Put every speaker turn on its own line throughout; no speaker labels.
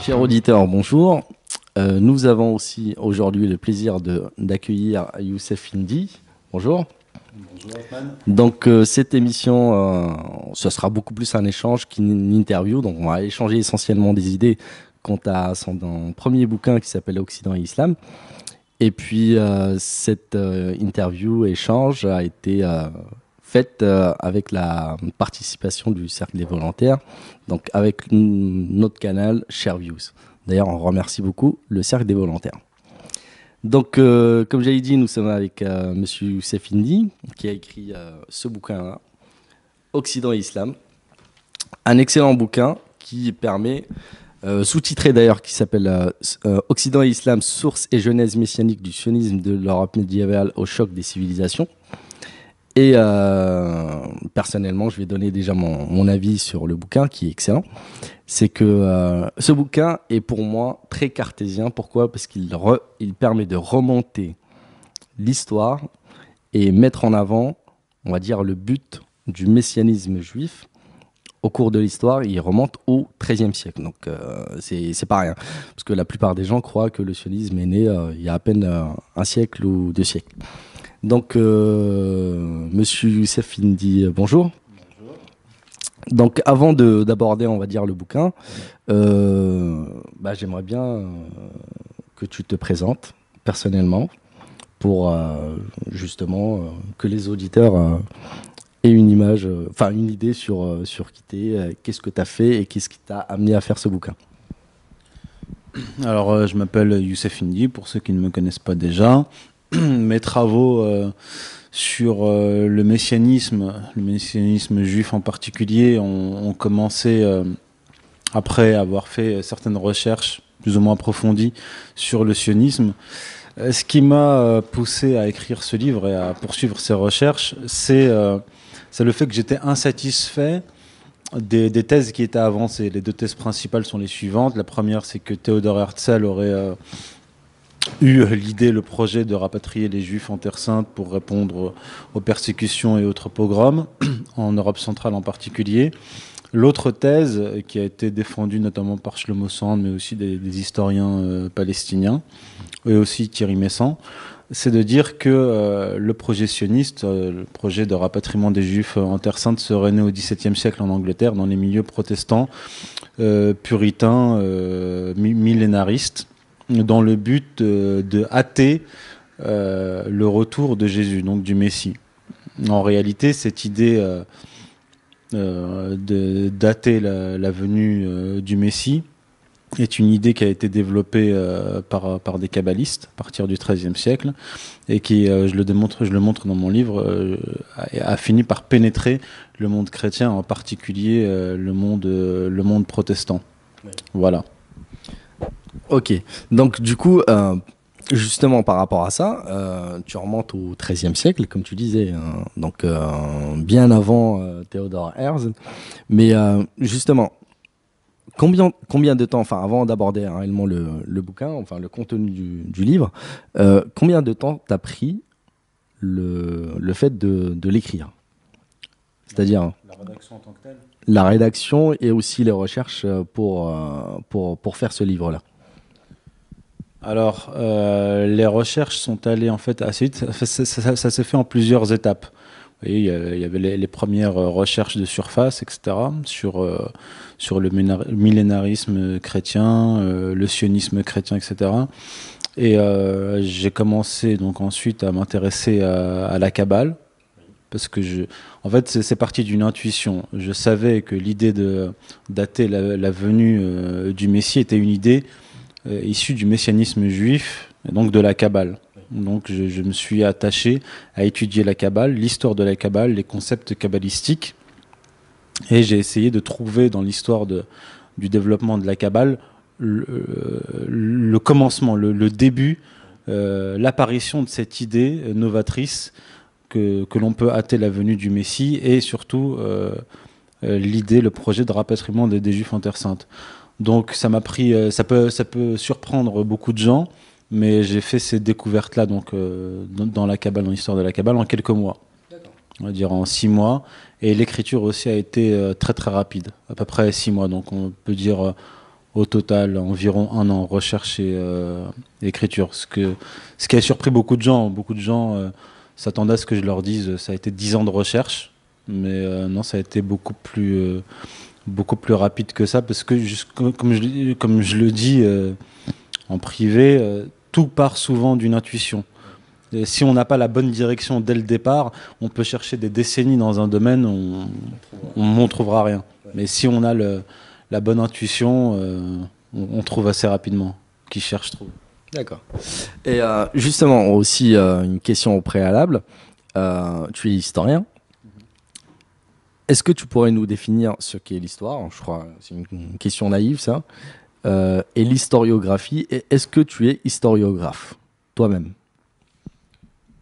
Chers auditeurs, bonjour. Euh, nous avons aussi aujourd'hui le plaisir d'accueillir Youssef Indy, Bonjour. Bonjour donc euh, cette émission, euh, ce sera beaucoup plus un échange qu'une interview. Donc on va échanger essentiellement des idées quant à son, premier bouquin qui s'appelle Occident et Islam. Et puis, euh, cette euh, interview, échange, a été euh, faite avec la participation du Cercle des Volontaires, donc avec notre canal ShareViews. D'ailleurs, on remercie beaucoup le Cercle des Volontaires. Donc, comme j'avais dit, nous sommes avec Monsieur Youssef qui a écrit ce bouquin-là, Occident et Islam. Un excellent bouquin qui permet euh, sous-titré d'ailleurs, qui s'appelle euh, euh, Occident et Islam, source et genèse messianique du sionisme de l'Europe médiévale au choc des civilisations. Et personnellement, je vais donner déjà mon, avis sur le bouquin, qui est excellent. C'est que ce bouquin est pour moi très cartésien. Pourquoi Parce qu'il permet de remonter l'histoire et mettre en avant, on va dire, le but du messianisme juif au cours de l'histoire, il remonte au XIIIe siècle. Donc euh, c'est pas rien. Parce que la plupart des gens croient que le sionisme est né euh, il y a à peine euh, un siècle ou deux siècles. Donc Monsieur Youssef bonjour. bonjour. Donc avant d'aborder, on va dire, le bouquin, bah, j'aimerais bien que tu te présentes personnellement pour justement que les auditeurs et une image, euh, enfin une idée sur, euh, sur qui t'es, euh, qu'est-ce que tu as fait et qu'est-ce qui t'a amené à faire ce bouquin.
Alors, je m'appelle Youssef Indy, pour ceux qui ne me connaissent pas déjà. Mes travaux sur le messianisme, le messianisme juif en particulier, ont commencé après avoir fait certaines recherches plus ou moins approfondies sur le sionisme. Ce qui m'a poussé à écrire ce livre et à poursuivre ces recherches, c'est c'est le fait que j'étais insatisfait des, thèses qui étaient avancées. Les deux thèses principales sont les suivantes. La première, c'est que Théodore Herzl aurait euh, eu l'idée, le projet de rapatrier les Juifs en Terre Sainte pour répondre aux persécutions et autres pogroms, en Europe centrale en particulier. L'autre thèse, qui a été défendue notamment par Shlomo Sand, mais aussi des, historiens euh, palestiniens, et aussi Thierry Messan, c'est de dire que euh, le projet sioniste, euh, le projet de rapatriement des Juifs euh, en Terre Sainte, serait né au XVIIe siècle en Angleterre, dans les milieux protestants, puritains, millénaristes, dans le but de hâter le retour de Jésus, donc du Messie. En réalité, cette idée de, dater la venue du Messie, est une idée qui a été développée euh, par, par des kabbalistes à partir du XIIIe siècle et qui, euh, je, le démontre, je le montre dans mon livre, euh, a, fini par pénétrer le monde chrétien, en particulier le, monde, le monde protestant. Voilà. Ok, donc du coup,
justement par rapport à ça, tu remontes au XIIIe siècle, comme tu disais, hein. donc bien avant Théodore Herzl, mais justement, combien, combien de temps, enfin avant d'aborder réellement hein, le, bouquin, enfin le contenu du, livre, euh, combien de temps t'as pris le, fait de, l'écrire C'est-à-dire.
La rédaction en tant que telle
La rédaction et aussi les recherches
pour, euh, pour, faire ce livre-là. Alors, euh, les recherches sont allées en fait assez suite, ça s'est fait en plusieurs étapes il y avait les, premières euh, recherches de surface, etc., sur, euh, sur le millénarisme chrétien, euh, le sionisme chrétien, etc. Et j'ai commencé donc ensuite à m'intéresser à, la cabale parce que je, en fait, c'est parti d'une intuition. Je savais que l'idée de dater la, venue du Messie était une idée issue du messianisme juif, et donc de la Kabbale. Donc je, me suis attaché à étudier la Kabbale, l'histoire de la Kabbale, les concepts kabbalistiques. Et j'ai essayé de trouver dans l'histoire du développement de la Kabbale le, euh, commencement, le, début, euh, l'apparition de cette idée novatrice que, l'on peut hâter la venue du Messie et surtout euh, l'idée, le projet de rapatriement des, des Juifs en Terre Sainte. Donc ça m'a pris, ça peut, ça peut surprendre beaucoup de gens. Mais j'ai fait ces découvertes-là donc euh, dans, la cabale, dans l'histoire de la cabale, en quelques mois. On va dire en six mois. Et l'écriture aussi a été euh, très très rapide, à peu près six mois. Donc on peut dire euh, au total environ un an recherche et écriture. Ce, que, ce qui a surpris beaucoup de gens. Beaucoup de gens s'attendaient à ce que je leur dise ça a été dix ans de recherche. Mais non, ça a été beaucoup plus beaucoup plus rapide que ça parce que comme je, comme je le dis en privé, tout part souvent d'une intuition. si on n'a pas la bonne direction dès le départ, on peut chercher des décennies dans un domaine, on n'en trouvera rien. Mais si on a la bonne intuition, euh, on, trouve assez rapidement. Qui cherche, trouve.
D'accord. Et euh, justement, aussi euh, une question au préalable. tu es historien. Est-ce que tu pourrais nous définir ce qu'est l'histoire Je crois c'est une question naïve, ça. Euh, et l'historiographie. Est-ce que tu es historiographe toi-même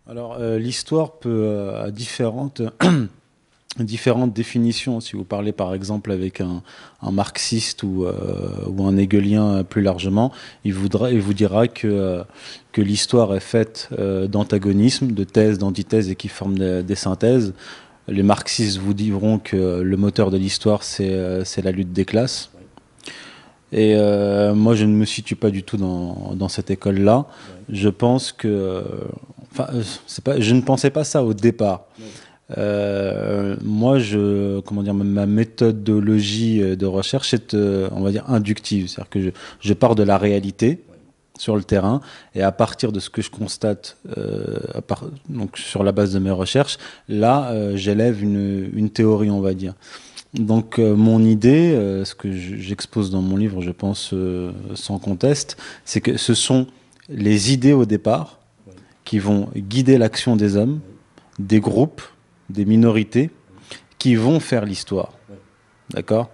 Alors, euh, l'histoire peut euh, à différentes. différentes définitions. Si vous parlez par exemple avec un, marxiste ou, ou, un hegelien plus largement, il, voudra, et vous dira que, que l'histoire est faite d'antagonisme d'antagonismes, de thèses, d'antithèses et qui forment des, des, synthèses. Les marxistes vous diront que le moteur de l'histoire, c'est la lutte des classes. Et euh, moi, je ne me situe pas du tout dans, cette école-là. Je pense que. Enfin, euh, je ne pensais pas ça au départ. Euh, moi, je, comment dire, ma méthodologie de recherche est, on va dire, inductive. C'est-à-dire que je, pars de la réalité sur le terrain. Et à partir de ce que je constate, donc sur la base de mes recherches, là, j'élève une, théorie, on va dire. Donc euh, mon idée, euh, ce que j'expose dans mon livre, je pense euh, sans conteste, c'est que ce sont les idées au départ qui vont guider l'action des hommes, des groupes, des minorités, qui vont faire l'histoire. D'accord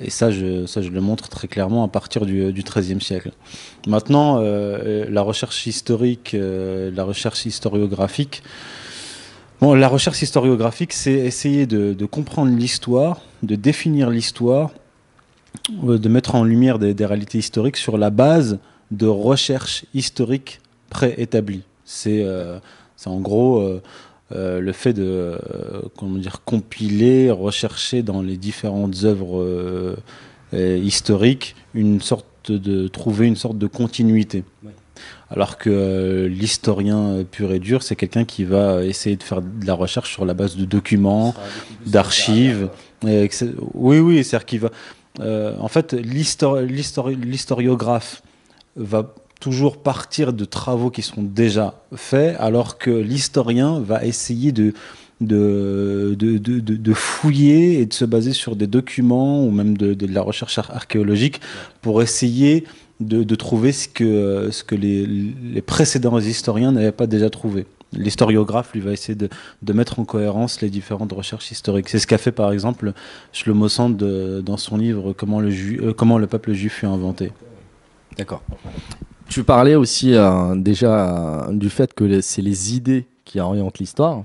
et ça ça, je le montre très clairement à partir du XIIIe siècle. Maintenant, la recherche historique, la recherche historiographique, Bon, la recherche historiographique, c'est essayer de, comprendre l'histoire, de définir l'histoire, euh, de mettre en lumière des, réalités historiques sur la base de recherches historiques préétablies. C'est euh, c'est en gros euh, le fait de comment dire, compiler, rechercher dans les différentes œuvres historiques une sorte de trouver une sorte de continuité alors que euh, l'historien pur et dur, c'est quelqu'un qui va essayer de faire de la recherche sur la base de documents, d'archives. Oui, oui, c'est-à-dire qu'il va. Euh, en fait, l'historiographe va toujours partir de travaux qui sont déjà faits, alors que l'historien va essayer de de, fouiller et de se baser sur des documents ou même de, la recherche archéologique pour essayer de, trouver ce que, ce que les, précédents historiens n'avaient pas déjà trouvé. L'historiographe, lui, va essayer de, mettre en cohérence les différentes recherches historiques. C'est ce qu'a fait, par exemple, Shlomo Sand dans son livre Comment le, euh, Comment le peuple juif fut inventé. D'accord. Tu parlais aussi euh,
déjà euh, du fait que c'est les idées qui orientent l'histoire.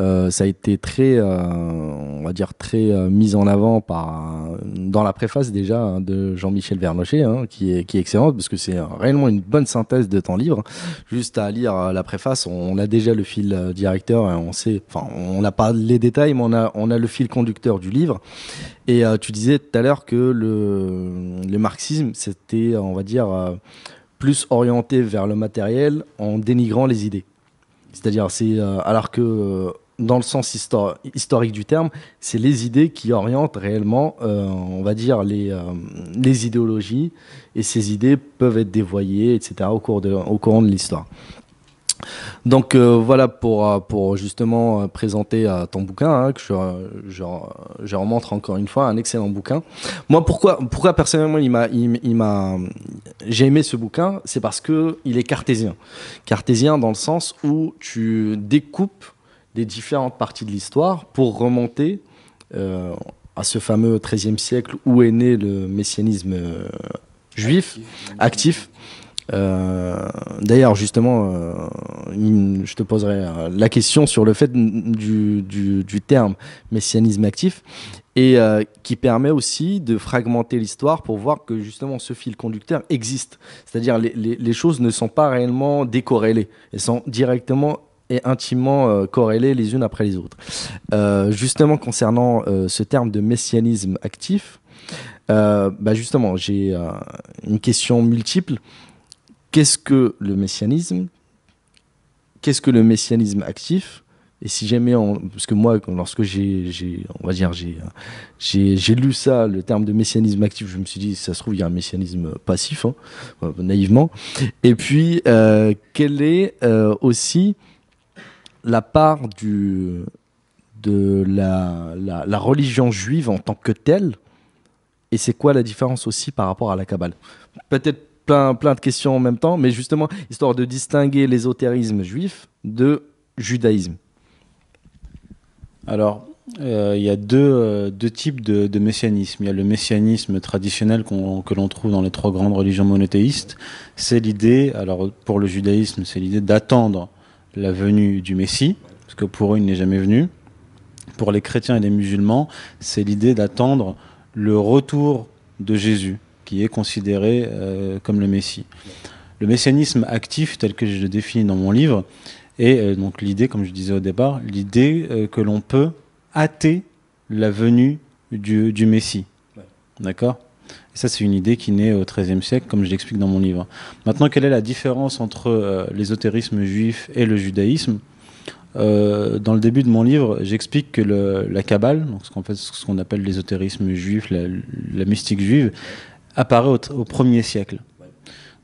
Euh, ça a été très, euh, on va dire, très euh, mis en avant par, dans la préface déjà hein, de Jean-Michel Vernocher, hein, qui, est, qui est excellente, parce que c'est réellement une bonne synthèse de ton livre, Juste à lire la préface, on, a déjà le fil directeur, on sait, enfin, on n'a pas les détails, mais on a, on a le fil conducteur du livre. Et tu disais tout à l'heure que le, marxisme, c'était, on va dire, plus orienté vers le matériel en dénigrant les idées. C'est-à-dire, c'est alors que dans le sens historique du terme, c'est les idées qui orientent réellement, euh, on va dire, les, euh, les idéologies, et ces idées peuvent être dévoyées, etc., au, cours de, au courant de l'histoire. Donc euh, voilà pour, pour justement présenter ton bouquin, hein, que je, je, remontre encore une fois, un excellent bouquin. Moi, pourquoi, pourquoi personnellement il il m'a, j'ai aimé ce bouquin, c'est parce que il est cartésien. Cartésien dans le sens où tu découpes les différentes parties de l'histoire pour remonter euh, à ce fameux XIIIe siècle où est né le messianisme euh, juif actif. Euh, d'ailleurs, justement, je te poserai la question sur le fait du, terme messianisme actif et qui permet aussi de fragmenter l'histoire pour voir que justement ce fil conducteur existe. C'est-à-dire les, les, les choses ne sont pas réellement décorrélées, elles sont directement et intimement euh, corrélées les unes après les autres. Euh, justement, concernant euh, ce terme de messianisme actif, bah justement, j'ai une question multiple. Qu'est-ce que le messianisme Qu'est-ce que le messianisme actif et si jamais, parce que moi, lorsque j'ai, on va dire, j'ai, lu ça, le terme de messianisme actif, je me suis dit, si ça se trouve, il y a un messianisme passif, hein, naïvement. Et puis, euh, quel est aussi la part de la, religion juive en tant que telle et c'est quoi la différence aussi par rapport à la Kabbale Peut-être plein, plein de questions en même temps, mais justement, histoire de
distinguer l'ésotérisme juif de judaïsme. Alors, euh, il y a deux, euh, types de, messianisme. Il y a le messianisme traditionnel que l'on trouve dans les trois grandes religions monothéistes. C'est l'idée, alors pour le judaïsme, c'est l'idée d'attendre la venue du Messie, parce que pour eux, il n'est jamais venu. Pour les chrétiens et les musulmans, c'est l'idée d'attendre le retour de Jésus, qui est considéré euh, comme le Messie. Le messianisme actif, tel que je le définis dans mon livre, est euh, donc l'idée, comme je disais au départ, l'idée euh, que l'on peut hâter la venue du, Messie. D'accord et ça, c'est une idée qui naît au XIIIe siècle, comme je l'explique dans mon livre. Maintenant, quelle est la différence entre euh, l'ésotérisme juif et le judaïsme euh, dans le début de mon livre, j'explique que la Kabbale, donc ce qu'on appelle l'ésotérisme juif, la, mystique juive, apparaît au, premier siècle.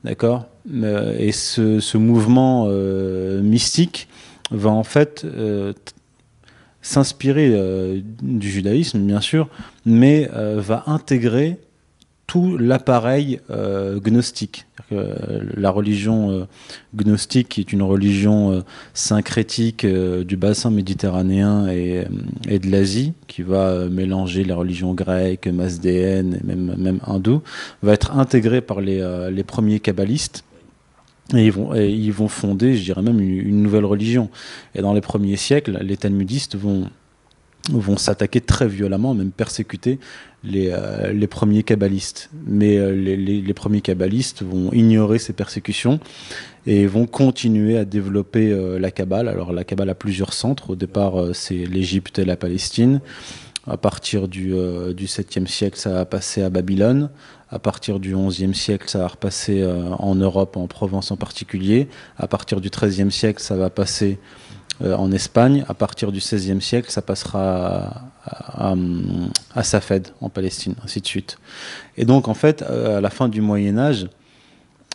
D'accord euh, Et ce, mouvement mystique va en fait s'inspirer du judaïsme, bien sûr, mais va intégrer tout l'appareil euh, gnostique. Euh, la religion euh, gnostique, qui est une religion syncrétique du bassin méditerranéen et, de l'Asie, qui va mélanger les religions grecques, masdéennes et même, même hindoue, va être intégrée par les, premiers kabbalistes. Et ils, vont, ils vont fonder, je dirais même, une nouvelle religion. Et dans les premiers siècles, les talmudistes vont vont s'attaquer très violemment, même persécuter les, euh, les premiers kabbalistes. Mais euh, les, les, premiers kabbalistes vont ignorer ces persécutions et vont continuer à développer euh, la Kabbale. Alors la Kabbale a plusieurs centres. Au départ, c'est l'Égypte et la Palestine. À partir du, du 7e siècle, ça va passer à Babylone. À partir du 11e siècle, ça va repasser en Europe, en Provence en particulier. À partir du 13e siècle, ça va passer euh, en Espagne. À partir du XVIe siècle, ça passera à, Safed en Palestine, ainsi de suite. Et donc, en fait, euh, à la fin du Moyen Âge,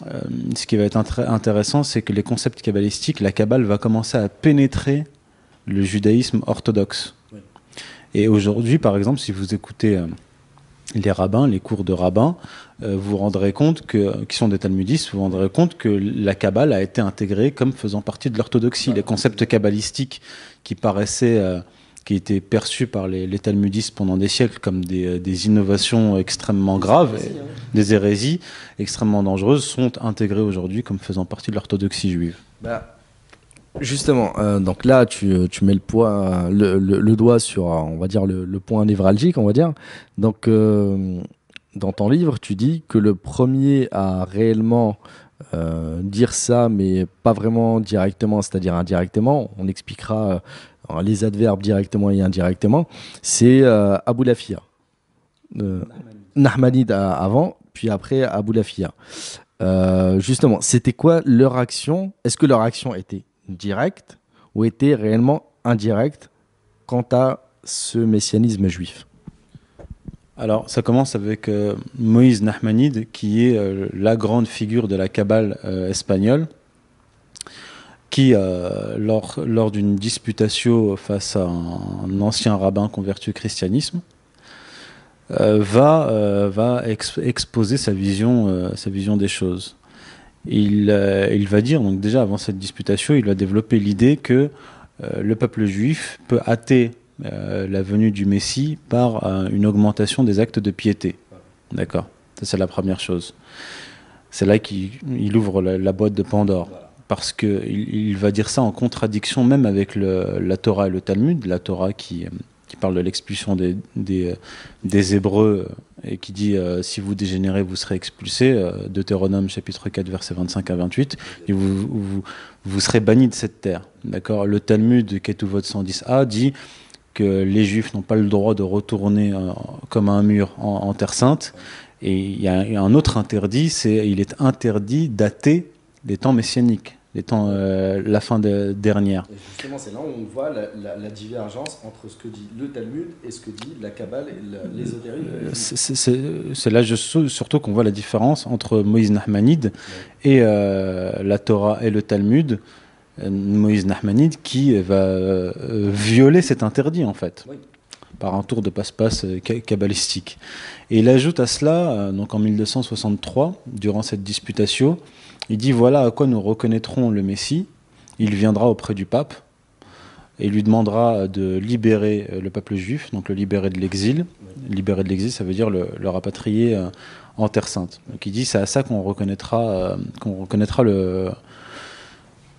euh, ce qui va être intéressant, c'est que les concepts kabbalistiques, la Kabbale va commencer à pénétrer le judaïsme orthodoxe. Et aujourd'hui, par exemple, si vous écoutez les rabbins, les cours de rabbins, vous euh, vous rendrez compte que, qui sont des talmudistes, vous vous rendrez compte que la Kabbale a été intégrée comme faisant partie de l'orthodoxie. Les concepts kabbalistiques qui paraissaient, euh, qui étaient perçus par les, talmudistes pendant des siècles comme des, euh, innovations extrêmement graves, des hérésies extrêmement dangereuses, sont intégrés aujourd'hui comme faisant partie de l'orthodoxie juive. Bah, Justement, euh, donc là, tu, mets le poids, le, doigt
sur, on va dire, le, le point névralgique, on va dire. Donc, euh, dans ton livre, tu dis que le premier à réellement euh, dire ça, mais pas vraiment directement, c'est-à-dire indirectement, on expliquera les adverbes directement et indirectement, c'est Abou Lafia. Nahmanid avant, puis après Abou Lafia. justement, c'était quoi leur action Est-ce que leur action était direct ou était réellement indirect quant à ce messianisme juif
alors, ça commence avec euh, Moïse Nahmanide, qui est euh, la grande figure de la cabale euh, espagnole, qui, lors, lors d'une disputation face à un, ancien rabbin converti au christianisme, va, va exposer sa vision, sa vision des choses. Euh, il, va dire, donc déjà avant cette disputation, il va développer l'idée que euh, le peuple juif peut hâter euh, la venue du Messie par une augmentation des actes de piété. D'accord Ça, c'est la première chose. C'est là qu'il ouvre la, boîte de Pandore. Parce qu'il il va dire ça en contradiction même avec la Torah et le Talmud, la Torah qui qui parle de l'expulsion des, des, euh, Hébreux euh, et qui dit euh, si vous dégénérez, vous serez expulsés, euh, Deutéronome chapitre 4, versets 25 à 28, et vous, vous, serez banni de cette terre. D'accord Le Talmud, de Ketuvot 110a, dit que les Juifs n'ont pas le droit de retourner comme un mur en, terre sainte. Et il y a un autre interdit, c'est il est interdit d'ater les temps messianiques étant euh, la fin de, dernière.
justement, c'est là où on voit la, divergence entre ce que dit le Talmud et ce que dit la Kabbale et l'ésotérisme.
Euh, c'est là surtout qu'on voit la différence entre Moïse Nahmanide et euh, la Torah et le Talmud. Moïse Nahmanide qui va violer cet interdit en fait. par un tour de passe-passe kabbalistique. Et il ajoute à cela, donc en 1263, durant cette disputation, il dit voilà à quoi nous reconnaîtrons le Messie. Il viendra auprès du pape et lui demandera de libérer euh, le peuple juif, donc le libérer de l'exil. Libérer de l'exil, ça veut dire le, rapatrier euh, en Terre Sainte. Donc il dit c'est à ça qu'on reconnaîtra, euh, qu'on reconnaîtra le,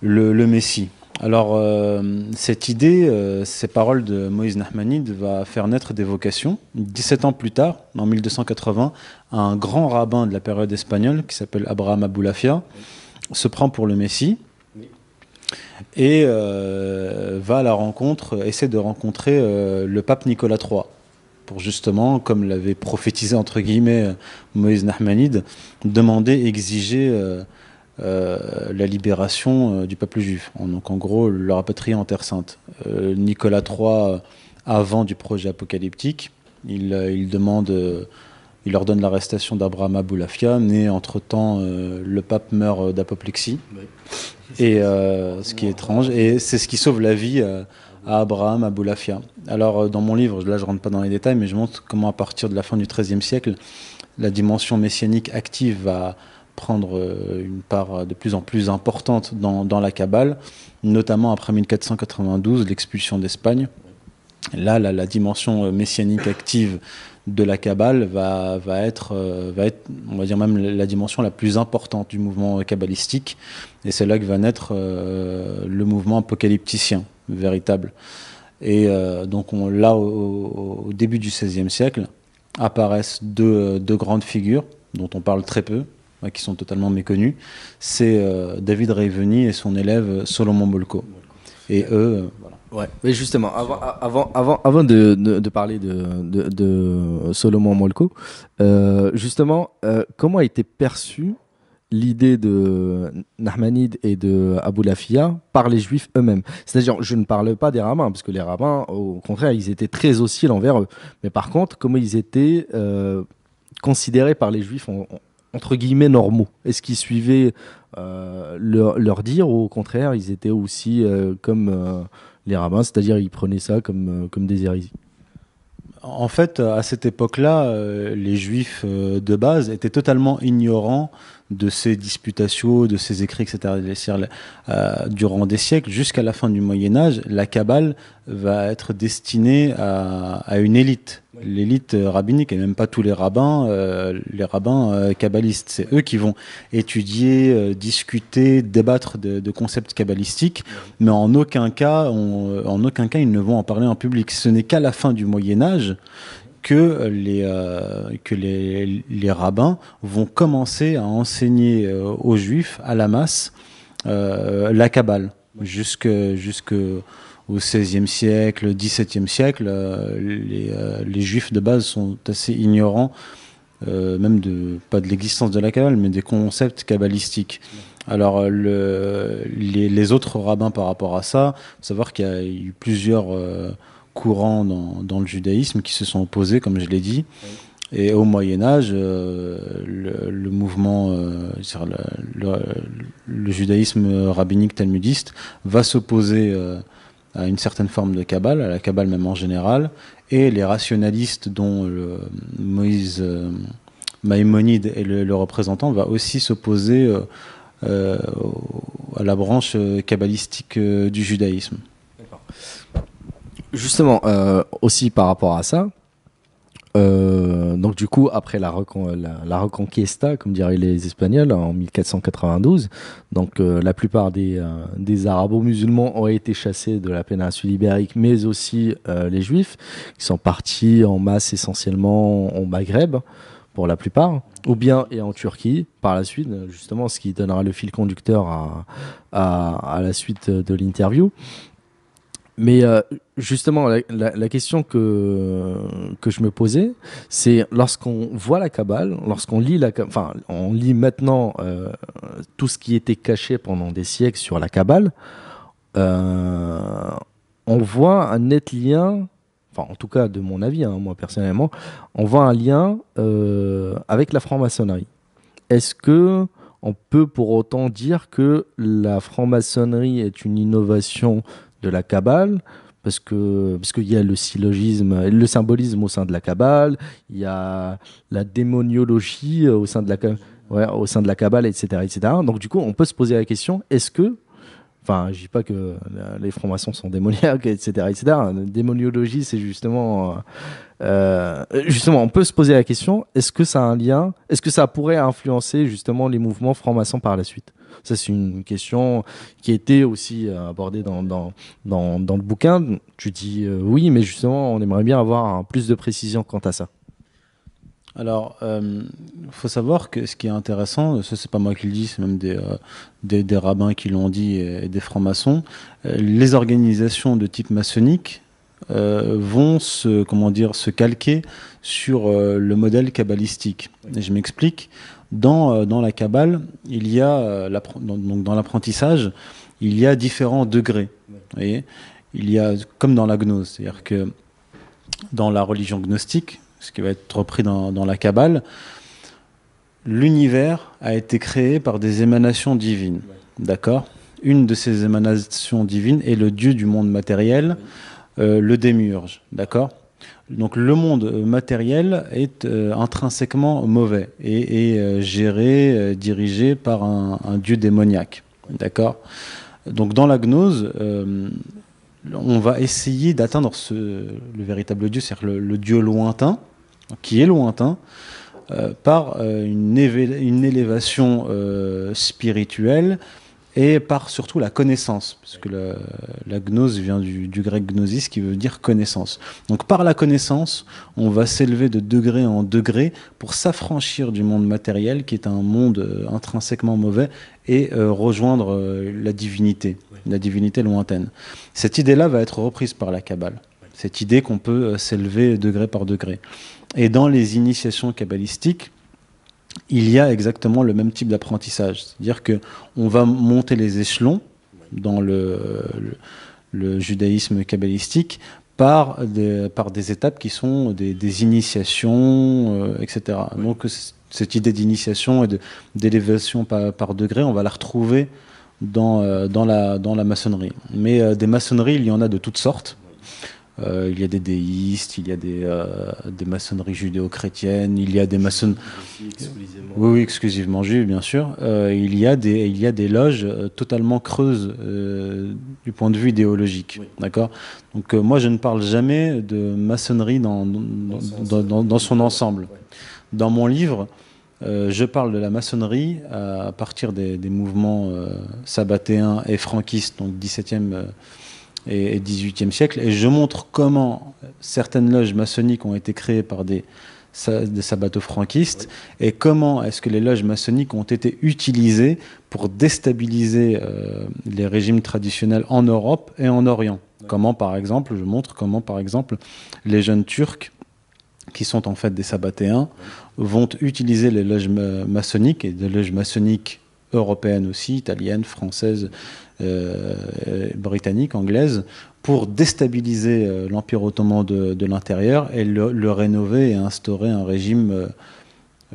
le Messie. Alors, euh, cette idée, euh, ces paroles de Moïse Nahmanide va faire naître des vocations. 17 ans plus tard, en 1280, un grand rabbin de la période espagnole, qui s'appelle Abraham Aboulafia, se prend pour le Messie et euh, va à la rencontre, essaie de rencontrer le pape Nicolas III pour justement, comme l'avait prophétisé entre guillemets Moïse Nahmanide, demander, exiger euh, la libération euh, du peuple juif. Donc en gros, leur apatrie en Terre Sainte. Euh, Nicolas III, avant du projet apocalyptique, il, demande... Il ordonne l'arrestation d'Abraham Aboulafia, mais entre-temps, le pape meurt d'apoplexie, et ce qui est étrange, et c'est ce qui sauve la vie à Abraham Aboulafia. Alors, dans mon livre, là je ne rentre pas dans les détails, mais je montre comment à partir de la fin du XIIIe siècle, la dimension messianique active va, prendre euh, une part euh, de plus en plus importante dans, dans la cabale, notamment après 1492, l'expulsion d'Espagne. Là, la, dimension euh, messianique active de la cabale va, va, être, va être, on va dire même, la dimension la plus importante du mouvement cabalistique. Et c'est là que va naître le mouvement apocalypticien véritable. Et donc on, là, au, début du XVIe siècle, apparaissent deux, deux grandes figures dont on parle très peu, qui sont totalement méconnus, c'est euh, David Réveni et son élève euh, Solomon Molko. Et eux, euh,
voilà. Ouais, mais justement, avant, avant, avant, de, de, parler de, de, Solomon Molko, justement, comment a été perçue l'idée de Nahmanid et de Abou Lafia par les juifs eux-mêmes C'est-à-dire, je ne parle pas des rabbins, parce que les rabbins, au contraire, ils étaient très hostiles envers eux. Mais par contre, comment ils étaient considérés par les juifs entre guillemets normaux Est-ce qu'ils suivaient euh, leur, dire ou au contraire ils étaient aussi euh, comme euh, les rabbins, c'est-à-dire ils prenaient ça comme, comme des
hérésies En fait, à cette époque-là, les juifs de base étaient totalement ignorants de ces disputations, de ces écrits, etc. durant des siècles, jusqu'à la fin du Moyen Âge, la Kabbale va être destinée à une élite l'élite rabbinique et même pas tous les rabbins, euh, les rabbins euh, kabbalistes. C'est eux qui vont étudier, euh, discuter, débattre de, concepts kabbalistiques, mais en aucun cas, en aucun cas, ils ne vont en parler en public. Ce n'est qu'à la fin du Moyen Âge que les que les, rabbins vont commencer à enseigner aux juifs à la masse la kabbale jusque jusque au XVIe siècle, XVIIe siècle, euh, euh, les, juifs de base sont assez ignorants, euh, même de, pas de l'existence de la cabale, mais des concepts kabbalistiques. Alors, le, les, autres rabbins par rapport à ça, faut savoir qu'il y a eu plusieurs courants dans, le judaïsme qui se sont opposés, comme je l'ai dit. Et au Moyen-Âge, le, mouvement, le, le, judaïsme rabbinique talmudiste va s'opposer à une certaine forme de cabale, à la cabale même en général, et les rationalistes dont Moïse euh, Maïmonide est le, représentant va aussi s'opposer euh, euh, à la branche kabbalistique du judaïsme. Justement,
aussi par rapport à ça, euh, donc du coup, après la, la, Reconquista, comme diraient les Espagnols, en 1492, donc euh, la plupart des, euh, des arabo-musulmans ont été chassés de la péninsule ibérique, mais aussi euh, les juifs, qui sont partis en masse essentiellement au Maghreb, pour la plupart, ou bien et en Turquie, par la suite, justement, ce qui donnera le fil conducteur à, à, à la suite de l'interview. Mais euh, justement, la, question que, que je me posais, c'est lorsqu'on voit la Kabbale, lorsqu'on lit la, enfin, on lit maintenant euh, tout ce qui était caché pendant des siècles sur la Kabbale, euh, on voit un net lien, enfin, en tout cas de mon avis, hein, moi personnellement, on voit un lien avec la franc-maçonnerie. Est-ce que on peut pour autant dire que la franc-maçonnerie est une innovation de la Kabbale, parce que parce qu'il y a le syllogisme, le symbolisme au sein de la Kabbale, il y a la démoniologie au sein de la au sein de la Kabbale, etc., etc. Donc du coup, on peut se poser la question est-ce que Enfin, je dis pas que euh, les francs-maçons sont démoniaques, etc., etc. Démoniologie, c'est justement, euh, euh, justement, on peut se poser la question est-ce que ça a un lien Est-ce que ça pourrait influencer justement les mouvements francs-maçons par la suite Ça, c'est une question qui a été aussi abordée dans dans, dans, le bouquin. Tu dis oui, mais justement, on aimerait bien avoir plus de précision quant à ça.
Alors, il euh, faut savoir que ce qui est intéressant, ce c'est pas moi qui le dis, c'est même des, euh, des, rabbins qui l'ont dit et, des francs-maçons, euh, les organisations de type maçonnique vont se, comment dire, se calquer sur le modèle kabbalistique. je m'explique. Dans, dans, la Kabbale, il y a, dans, donc dans l'apprentissage, il y a différents degrés. Vous voyez il y a, comme dans la gnose, c'est-à-dire que dans la religion gnostique, ce qui va être repris dans, la Kabbale, l'univers a été créé par des émanations divines. D'accord Une de ces émanations divines est le dieu du monde matériel, euh, le démiurge. D'accord donc le monde matériel est euh, intrinsèquement mauvais et, est euh, géré, dirigé par un, dieu démoniaque. D'accord Donc dans la gnose, on va essayer d'atteindre le véritable dieu, c'est-à-dire le dieu lointain, qui est lointain, euh, par euh, une, élévation euh, spirituelle et par surtout la connaissance, puisque la, la gnose vient du, du, grec gnosis qui veut dire connaissance. Donc par la connaissance, on va s'élever de degré en degré pour s'affranchir du monde matériel qui est un monde intrinsèquement mauvais et rejoindre la divinité, la divinité lointaine. Cette idée-là va être reprise par la Kabbale, cette idée qu'on peut s'élever degré par degré. Et dans les initiations kabbalistiques, il y a exactement le même type d'apprentissage. C'est-à-dire qu'on va monter les échelons dans le, le, judaïsme kabbalistique par des, des étapes qui sont des, initiations, euh, etc. Donc cette idée d'initiation et d'élévation par, par, degré, on va la retrouver dans, euh, dans, la, dans la maçonnerie. Mais euh, des maçonneries, il y en a de toutes sortes. Euh, il y a des déistes, il y a des, euh, maçonneries judéo-chrétiennes, il y a des maçons. Oui, oui, exclusivement juives, bien sûr. Euh, il, y a des, il y a des loges totalement creuses du point de vue idéologique. D'accord Donc, moi, je ne parle jamais de maçonnerie dans, dans, son ensemble. Dans mon livre, je parle de la maçonnerie à, partir des, des mouvements sabbatéens et franquistes, donc 17e et, 18 siècle. Et je montre comment certaines loges maçonniques ont été créées par des, des sabato franquistes et comment est-ce que les loges maçonniques ont été utilisées pour déstabiliser euh, les régimes traditionnels en Europe et en Orient. Comment par exemple, je montre comment par exemple les jeunes turcs qui sont en fait des sabbatéens vont utiliser les loges maçonniques et des loges maçonniques européennes aussi, italiennes, françaises, euh, britanniques, anglaises, pour déstabiliser euh, l'Empire ottoman de, de l'intérieur et le, rénover et instaurer un régime euh,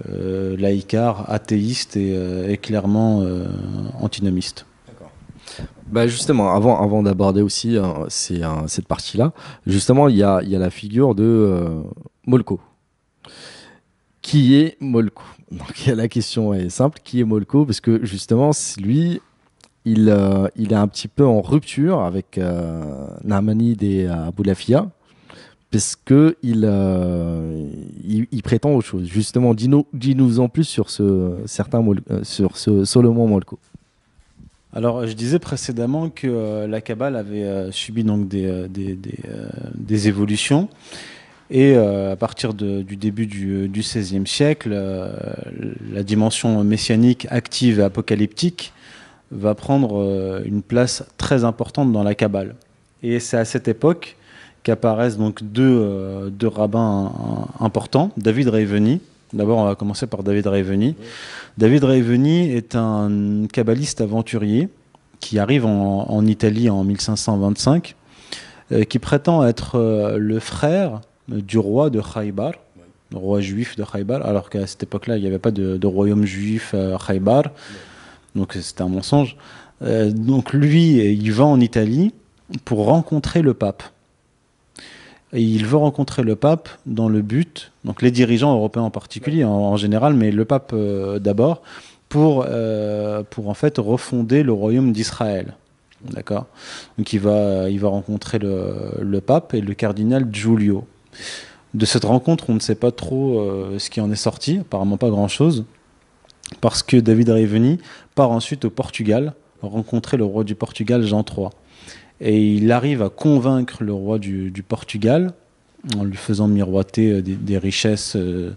euh laïcard, athéiste et, euh, clairement antinomiste.
Bah justement, avant, avant d'aborder aussi c'est cette partie-là, justement, il y a, y a, la figure de Molko qui est Molko Donc la question est simple, qui est Molko Parce que justement, lui, il, euh, il est un petit peu en rupture avec euh, et des euh, Aboulafia, parce que euh, il, il, prétend autre chose. Justement, dis-nous en plus sur ce, sur ce Solomon Molko.
Alors, je disais précédemment que la Kabbale avait subi donc des, des, des évolutions. Et euh, à partir du début du XVIe siècle, euh, la dimension messianique active et apocalyptique va prendre euh, une place très importante dans la Kabbale. Et c'est à cette époque qu'apparaissent donc deux, deux rabbins importants, David Raveni. D'abord, on va commencer par David Reveni. David Reveni est un kabbaliste aventurier qui arrive en, en Italie en 1525, qui prétend être le frère du roi de Haïbar roi juif de Haïbar alors qu'à cette époque-là, il n'y avait pas de, royaume juif euh, à Donc c'était un mensonge. Euh, donc lui, il va en Italie pour rencontrer le pape. Et il veut rencontrer le pape dans le but, donc les dirigeants européens en particulier, en, général, mais le pape euh, d'abord, pour, pour en fait refonder le royaume d'Israël. D'accord Donc il va, il va rencontrer le, pape et le cardinal Giulio. De cette rencontre, on ne sait pas trop euh, ce qui en est sorti, apparemment pas grand-chose, parce que David Reveni part ensuite au Portugal rencontrer le roi du Portugal, Jean III. Et il arrive à convaincre le roi du, Portugal, en lui faisant miroiter euh, des, richesses euh,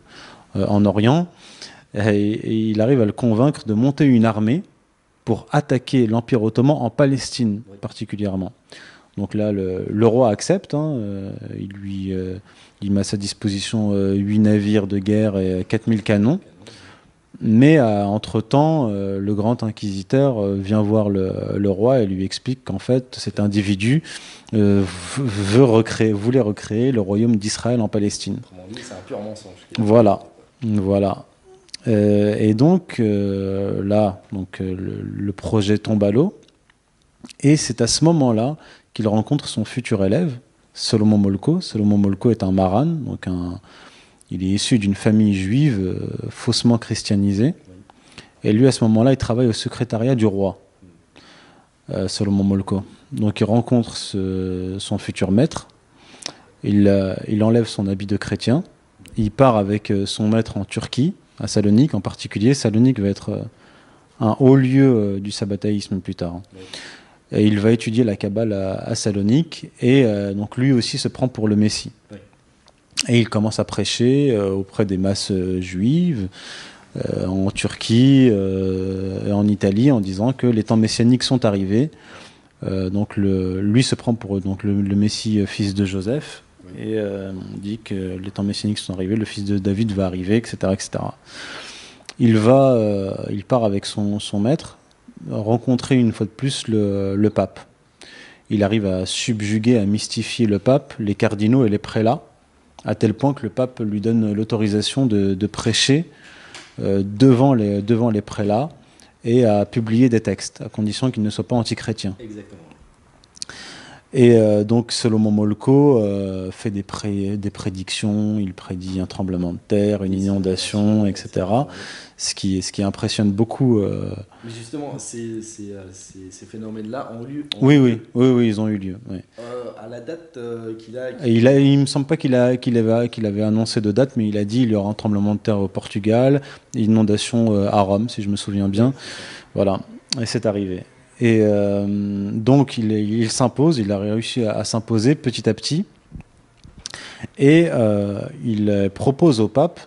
en Orient, et il arrive à le convaincre de monter une armée pour attaquer l'Empire ottoman en Palestine particulièrement. Donc là, le, roi accepte. Hein, euh, il lui, euh, il met à sa disposition 8 euh, navires de guerre et 4000 canons. Mais entre-temps, le grand inquisiteur vient voir le, roi et lui explique qu'en fait, cet individu veut recréer, voulait recréer le royaume d'Israël en Palestine. Voilà, voilà. et donc, là, donc, le, projet tombe à l'eau. Et c'est à ce moment-là qu'il rencontre son futur élève, Solomon Molko. Solomon Molko est un maran, donc il est issu d'une famille juive euh, faussement christianisée. Et lui, à ce moment-là, il travaille au secrétariat du roi, euh, Solomon Molko. Donc il rencontre son futur maître, euh, il, enlève son habit de chrétien, il part avec euh, son maître en Turquie, à Salonique en particulier. Salonique va être un haut lieu du sabbataïsme plus tard. Et il va étudier la Kabbale à, Salonique. Et euh, donc lui aussi se prend pour le Messie. Et il commence à prêcher euh, auprès des masses euh, juives. en Turquie et en Italie en disant que les temps messianiques sont arrivés. donc lui se prend pour donc le, Messie fils de Joseph, et on dit que les temps messianiques sont arrivés, le fils de David va arriver, etc. etc. Il, va, il part avec son, son maître rencontrer une fois de plus le, pape. Il arrive à subjuguer, à mystifier le pape, les cardinaux et les prélats, à tel point que le pape lui donne l'autorisation de, prêcher euh, devant, les, devant les prélats et à publier des textes, à condition qu'ils ne soient pas antichrétiens. Exactement. Et euh, donc Solomon Molko euh, fait des, prédictions, il prédit un tremblement de terre, une inondation, etc. Ce qui, ce qui impressionne beaucoup. Euh,
mais justement, ces, phénomènes-là ont eu. Oui, lieu. oui,
oui, oui, ils ont eu lieu.
à la date qu'il a, il a...
me semble pas qu'il qu'il avait, avait, annoncé de date, mais il a dit qu'il y aura un tremblement de terre au Portugal, inondation à Rome, si je me souviens bien. Voilà, et c'est arrivé. Et euh, donc, il, s'impose, il a réussi à, s'imposer petit à petit. Et euh, il propose au pape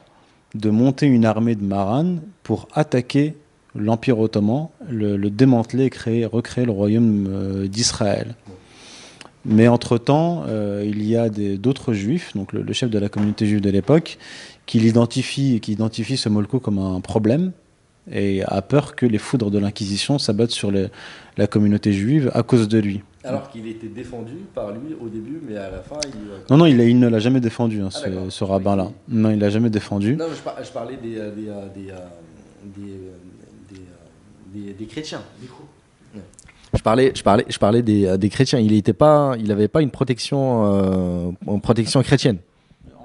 de monter une armée de maranes pour attaquer l'Empire ottoman, le, démanteler et recréer le royaume euh, d'Israël. Mais entre-temps, il y a d'autres juifs, donc le, chef de la communauté juive de l'époque, qui l'identifie, qui identifie ce Molko comme un problème et a peur que les foudres de l'Inquisition s'abattent sur la communauté juive à cause de lui.
Alors qu'il était défendu par lui au début, mais à la fin, Non, non,
il, ne l'a jamais défendu, hein, ah, ce, rabbin-là. Non, il l'a jamais défendu.
Non, je, parlais des, chrétiens, micro. Je parlais, je parlais, je parlais des, euh, chrétiens. Il n'avait pas, pas une protection, euh, une protection chrétienne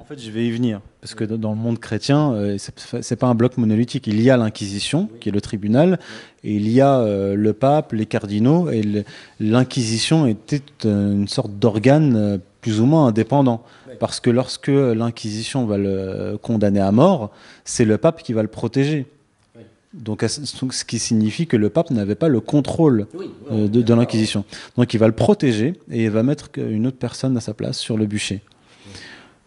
fait, je vais y venir. Parce que dans le monde chrétien, euh, c'est pas un bloc monolithique. Il y a l'Inquisition, qui est le tribunal, et il y a euh, le pape, les cardinaux, et l'Inquisition était euh, une sorte d'organe plus ou moins indépendant. Parce que lorsque l'Inquisition va le condamner à mort, c'est le pape qui va le protéger. Donc, ce qui signifie que le pape n'avait pas le contrôle de, de l'Inquisition. Donc, il va le protéger et il va mettre une autre personne à sa place sur le bûcher.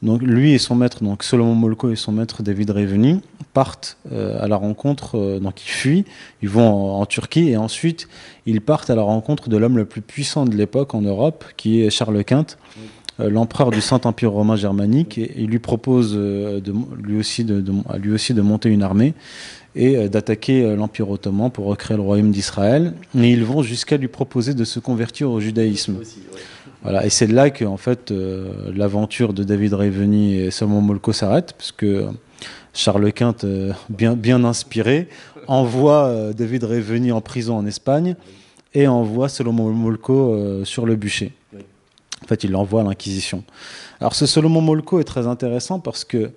Donc lui et son maître, donc Solomon Molko et son maître David Reveni, partent euh, à la rencontre, euh, donc ils fuient, ils vont en, Turquie et ensuite ils partent à la rencontre de l'homme le plus puissant de l'époque en Europe, qui est Charles Quint, euh, l'empereur du Saint-Empire romain germanique, et, il lui propose de, lui, aussi lui aussi de monter une armée et euh, d'attaquer euh, l'Empire ottoman pour recréer le royaume d'Israël. Et ils vont jusqu'à lui proposer de se convertir au judaïsme. Voilà, et c'est là que en fait euh, l'aventure de David Reveni et Salomon Molko s'arrête, puisque Charles Quint, bien, bien inspiré, envoie David Reveni en prison en Espagne et envoie Salomon Molko sur le bûcher. En fait, il l'envoie à l'Inquisition. Alors ce Salomon Molko est très intéressant parce que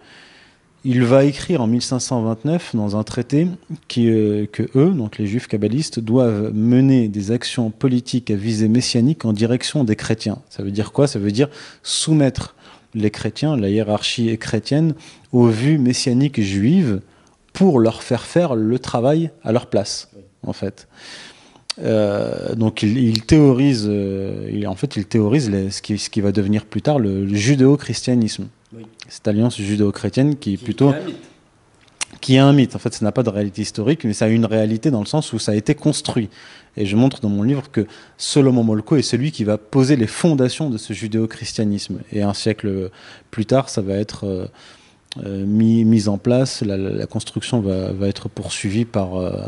il va écrire en 1529 dans un traité qui, euh, que eux, donc les juifs kabbalistes, doivent mener des actions politiques à visée messianique en direction des chrétiens. Ça veut dire quoi Ça veut dire soumettre les chrétiens, la hiérarchie chrétienne, aux vues messianiques juives pour leur faire faire le travail à leur place, en fait. Euh, donc il, théorise, euh, en fait, il théorise ce, qui, va devenir plus tard le judéo-christianisme. Cette alliance judéo chrétienne qui est plutôt... Qui est un mythe. En fait, ça n'a pas de réalité historique, mais ça a une réalité dans le sens où ça a été construit. Et je montre dans mon livre que Solomon Molko est celui qui va poser les fondations de ce judéo-christianisme. Et un siècle plus tard, ça va être... Euh, euh, mis, en place. La, construction va, va, être poursuivie par euh,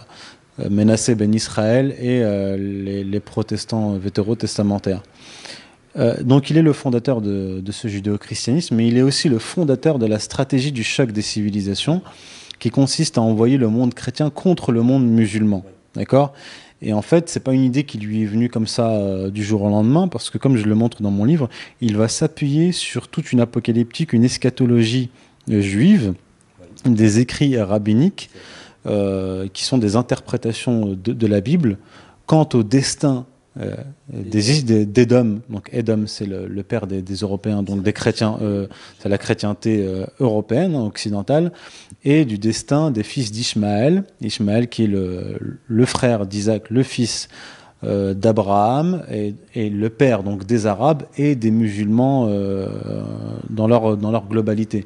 Ben Israël et euh, les, les, protestants vétérotestamentaires. testamentaires. Euh, donc il est le fondateur de, ce judéo-christianisme, mais il est aussi le fondateur de la stratégie du choc des civilisations, qui consiste à envoyer le monde chrétien contre le monde musulman. D'accord et en fait, ce n'est pas une idée qui lui est venue comme ça euh, du jour au lendemain, parce que comme je le montre dans mon livre, il va s'appuyer sur toute une apocalyptique, une eschatologie euh, juive, des écrits rabbiniques, qui sont des interprétations de, de, la Bible, quant au destin euh, des, des, des Donc Edom, c'est le, père des, Européens, donc des chrétiens, euh, c'est la chrétienté euh, européenne, occidentale, et du destin des fils d'Ismaël Ismaël qui est le, le frère d'Isaac, le fils d'Abraham, et, le père donc des Arabes et des musulmans dans, leur, dans leur globalité.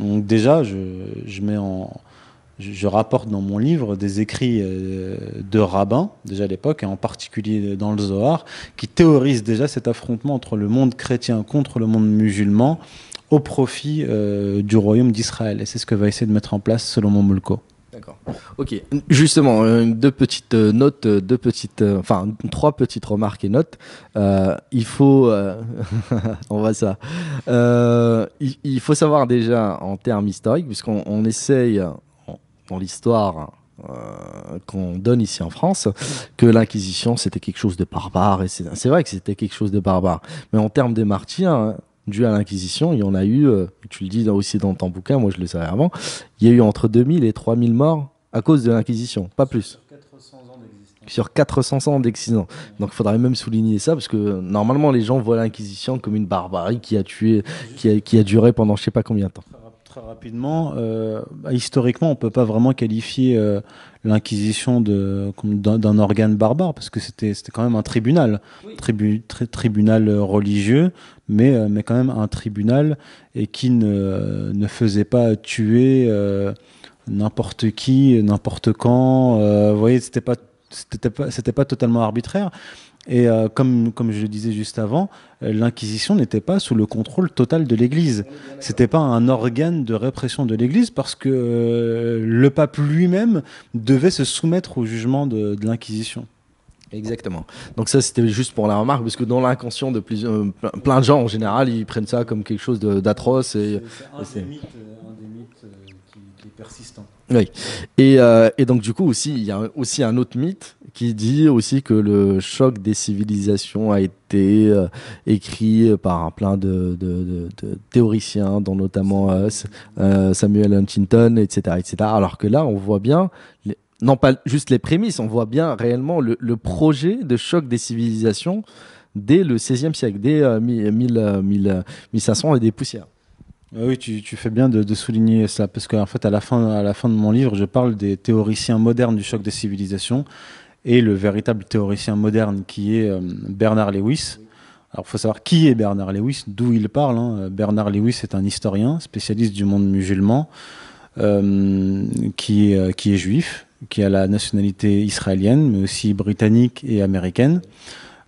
Donc déjà, je, je mets en je, rapporte dans mon livre des écrits euh, de rabbins, déjà à l'époque, et en particulier dans le Zohar, qui théorisent déjà cet affrontement entre le monde chrétien contre le monde musulman au profit euh, du royaume d'Israël. Et c'est ce que va essayer de mettre en place selon Momolko. D'accord.
Ok. Justement, euh, deux petites notes, deux petites, enfin trois petites remarques et notes. il faut, on va ça. Il, faut savoir déjà en termes historiques, puisqu'on essaye dans l'histoire euh, qu'on donne ici en France, que l'Inquisition c'était quelque chose de barbare. Et c'est vrai que c'était quelque chose de barbare. Mais en termes des martyrs, hein, dû à l'Inquisition, il y en a eu, euh, tu le dis aussi dans ton bouquin, moi je le savais avant, il y a eu entre 2000 et 3000 morts à cause de l'Inquisition, pas plus. Sur 400 ans d'existence. Donc il faudrait même souligner ça, parce que euh, normalement les gens voient l'Inquisition comme une barbarie qui a tué, qui qui a duré pendant je sais pas combien de temps.
Très rapidement, euh, bah, historiquement, on peut pas vraiment qualifier euh, l'inquisition l'Inquisition d'un organe barbare, parce que c'était quand même un tribunal, tribunal religieux, mais, euh, mais quand même un tribunal, et qui ne, faisait pas tuer n'importe qui, n'importe quand. vous voyez, c'était pas c'était pas, pas totalement arbitraire. Et euh, comme, comme je le disais juste avant, euh, l'Inquisition n'était pas sous le contrôle total de l'Église. C'était pas un organe de répression de l'Église parce que euh, le pape lui-même devait se soumettre au jugement de, l'Inquisition. Exactement. Donc ça, c'était juste
pour la remarque, parce que dans l'inconscient de plein de gens en général, ils prennent ça comme quelque chose d'atroce.
et C'est un, des mythes, qui, est persistant.
Oui. Et, et donc du coup aussi, il y a aussi un autre mythe qui dit aussi que le choc des civilisations a été euh, écrit par plein de, théoriciens, dont notamment euh, euh, Samuel Huntington, etc., etc. Alors que là, on voit bien, non pas juste les prémices, on voit bien réellement le, projet de choc des civilisations
dès le XVIe siècle, dès 1000, 1500 et des poussières. Oui, tu, fais bien de, souligner ça, parce qu'en fait, à la, fin, à la fin de mon livre, je parle des théoriciens modernes du choc des civilisations, et le véritable théoricien moderne qui est euh, Bernard Lewis. Alors, il faut savoir qui est Bernard Lewis, d'où il parle. Hein. Bernard Lewis est un historien, spécialiste du monde musulman, euh, qui, est, euh, qui, est, juif, qui a la nationalité israélienne, mais aussi britannique et américaine.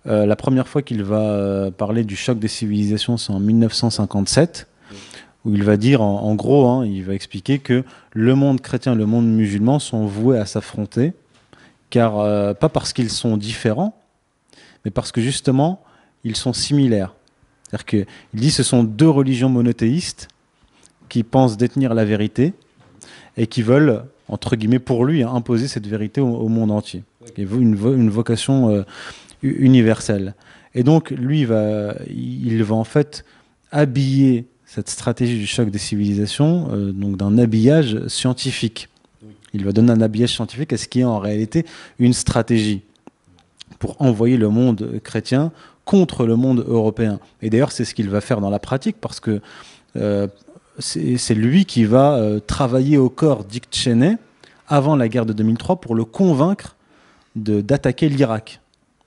la première fois qu'il va parler du choc des civilisations, c'est en 1957, où il va dire, en, gros, hein, il va expliquer que le monde chrétien, et le monde musulman sont voués à s'affronter car euh, pas parce qu'ils sont différents, mais parce que justement, ils sont similaires. C'est-à-dire qu'il dit que ce sont deux religions monothéistes qui pensent détenir la vérité et qui veulent, entre guillemets, pour lui, imposer cette vérité au, monde entier. Il une, vocation euh, universelle. Et donc, lui, il va, il va en fait habiller cette stratégie du choc des civilisations, euh, donc d'un habillage scientifique. Il va donner un habillage scientifique à ce qui est en réalité une stratégie pour envoyer le monde chrétien contre le monde européen. Et d'ailleurs, c'est ce qu'il va faire dans la pratique, parce que euh, c'est lui qui va euh, travailler au corps Dick Cheney avant la guerre de 2003 pour le convaincre d'attaquer l'Irak.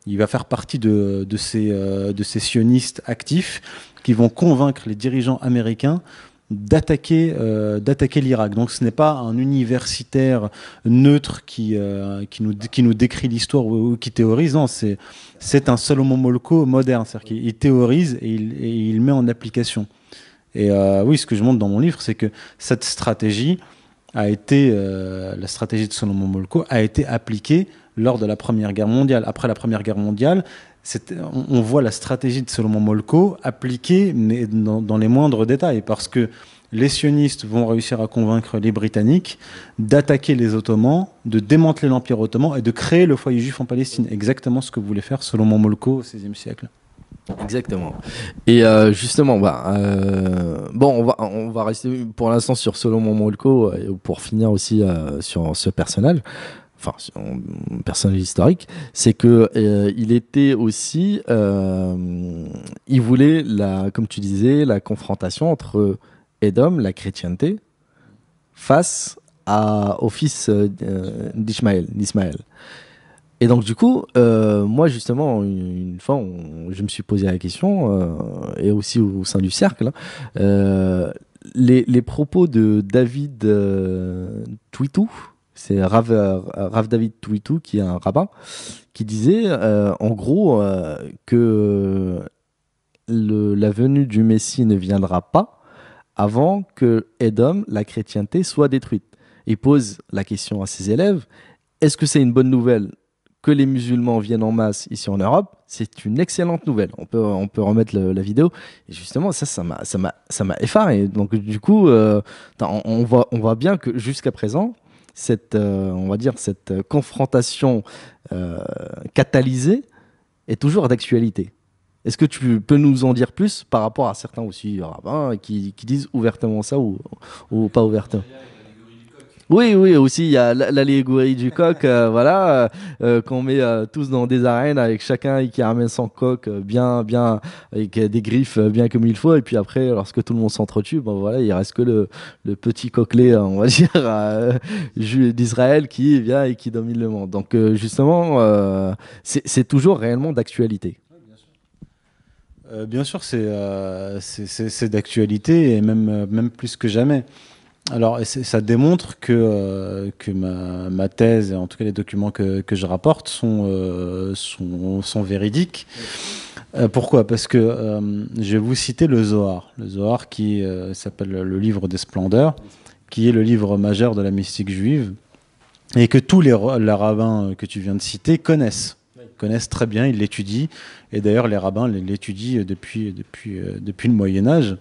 Il va faire partie euh, de ces sionistes actifs qui vont convaincre les dirigeants américains d'attaquer euh, d'attaquer l'Irak. Donc ce n'est pas un universitaire neutre qui euh, qui nous qui nous décrit l'histoire ou, qui théorise. Non, c'est c'est un Solomon Molko moderne, c'est-à-dire qu'il théorise et il, met en application. Et euh, oui, ce que je montre dans mon livre, c'est que cette stratégie a été la stratégie de Solomon Molko a été appliquée lors de la Première Guerre mondiale. Après la Première Guerre mondiale, on, voit la stratégie de Solomon Molko appliquée, mais dans, les moindres détails, parce que les sionistes vont réussir à convaincre les Britanniques d'attaquer les Ottomans, de démanteler l'Empire ottoman et de créer le foyer juif en Palestine. Exactement ce que voulait faire Solomon Molko au XVIe siècle. Exactement. Et euh, justement, bah, euh, bon,
on va, rester pour l'instant sur Solomon Molko euh, pour finir aussi sur ce personnage enfin un personnage historique, c'est que euh, il était aussi, euh, il voulait la, comme tu disais, la confrontation entre Edom, la chrétienté, face à, au fils euh, d'Ismaël, Et donc du coup, moi justement, une, fois, je me suis posé la question, et aussi au, sein du cercle, les, propos de David Twitou, c'est Rav, euh, David Twitou qui est un rabbin, qui disait euh, en gros euh, que la venue du Messie ne viendra pas avant que Edom, la chrétienté, soit détruite. Il pose la question à ses élèves est-ce que c'est une bonne nouvelle que les musulmans viennent en masse ici en Europe, c'est une excellente nouvelle. On peut, on peut remettre la vidéo. Et justement, ça, ça m'a, ça m'a, ça m'a effaré. Donc, du coup, voit, on voit bien que jusqu'à présent, cette, euh, on va dire, cette euh, confrontation euh, catalysée est toujours d'actualité. Est-ce que tu peux nous en dire plus par rapport à certains aussi qui, disent ouvertement ça ou pas ouvertement oui, oui, aussi il y a l'allégorie du coq, euh, voilà, euh, euh, qu'on met tous dans des arènes avec chacun qui ramène son coq bien, bien, avec des griffes bien comme il faut. Et puis après, lorsque tout le monde s'entretue, il voilà, il reste que le, petit coquelet, on va dire, d'Israël qui vient et qui domine le monde. Donc justement, c'est toujours réellement d'actualité.
bien sûr, c'est d'actualité et même, même plus que jamais alors, ça démontre que, euh, que ma, ma, thèse, et en tout cas les documents que, que je rapporte, sont, euh, sont, sont, véridiques. Euh, pourquoi Parce que je vais vous citer le Zohar. Le Zohar qui s'appelle le livre des splendeurs, qui est le livre majeur de la mystique juive, et que tous les, les rabbins que tu viens de citer connaissent connaissent très bien, ils l'étudient, et d'ailleurs les rabbins l'étudient depuis, depuis, depuis le Moyen Âge,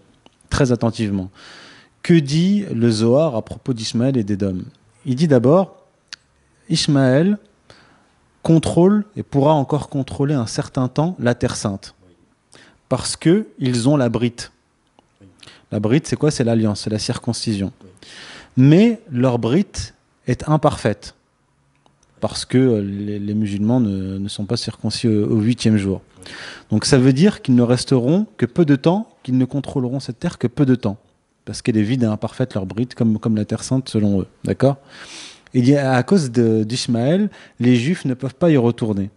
très attentivement que dit le Zohar à propos d'Ismaël et d'Edom Il dit d'abord Ismaël contrôle et pourra encore contrôler un certain temps la Terre Sainte parce que ils ont la brite. La brite, c'est quoi C'est l'alliance, c'est la circoncision. Mais leur brite est imparfaite parce que les, musulmans ne, ne, sont pas circoncis au huitième jour. Donc ça veut dire qu'ils ne resteront que peu de temps, qu'ils ne contrôleront cette terre que peu de temps parce qu'elle est vide et imparfaite, leur bride, comme, comme la Terre Sainte selon eux. D'accord Il y à cause d'Ismaël, les Juifs ne peuvent pas y retourner.